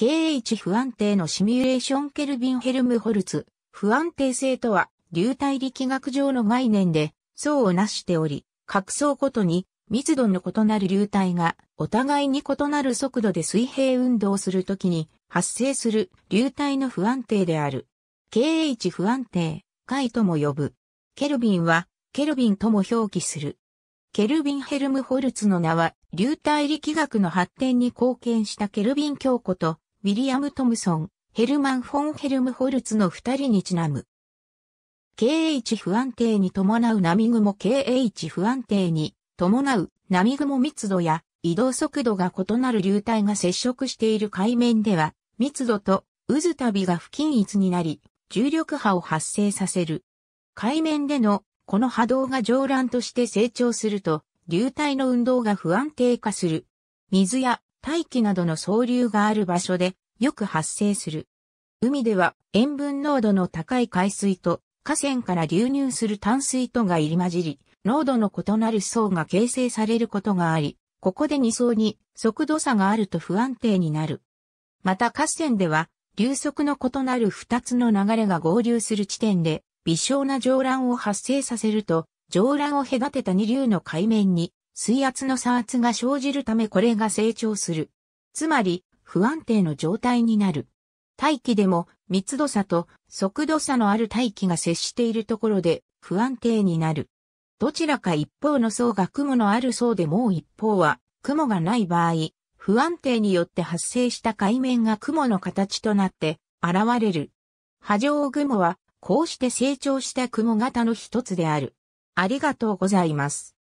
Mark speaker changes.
Speaker 1: KH 不安定のシミュレーションケルビン・ヘルムホルツ。不安定性とは、
Speaker 2: 流体力学上の概念で、層をなしており、各層ごとに密度の異なる流体がお互いに異なる速度で水平運動するときに発生する流体の不安定である。KH 不安定、解とも呼ぶ。ケルビンは、ケルビンとも表記する。ケルビン・ヘルムホルツの名は、流体力学の発展に貢献したケルビン強固とウィリアム・トムソン、ヘルマン・フォン・ヘルムホルツの二人にちなむ。KH 不安定に伴う波雲 KH 不安定に伴う波雲密度や移動速度が異なる流体が接触している海面では密度と渦旅が不均一になり重力波を発生させる。海面でのこの波動が上乱として成長すると流体の運動が不安定化する。水や大気などの総流がある場所でよく発生する。海では塩分濃度の高い海水と河川から流入する淡水とが入り混じり、濃度の異なる層が形成されることがあり、ここで2層に速度差があると不安定になる。また河川では流速の異なる2つの流れが合流する地点で微小な上乱を発生させると、上乱を隔てた二流の海面に水圧の差圧が生じるためこれが成長する。つまり、不安定の状態になる。大気でも密度差と速度差のある大気が接しているところで不安定になる。どちらか一方の層が雲のある層でもう一方は雲がない場合、不安定によって発生した海面が雲の形となって現れる。波状雲はこうして成長
Speaker 1: した雲型の一つである。ありがとうございます。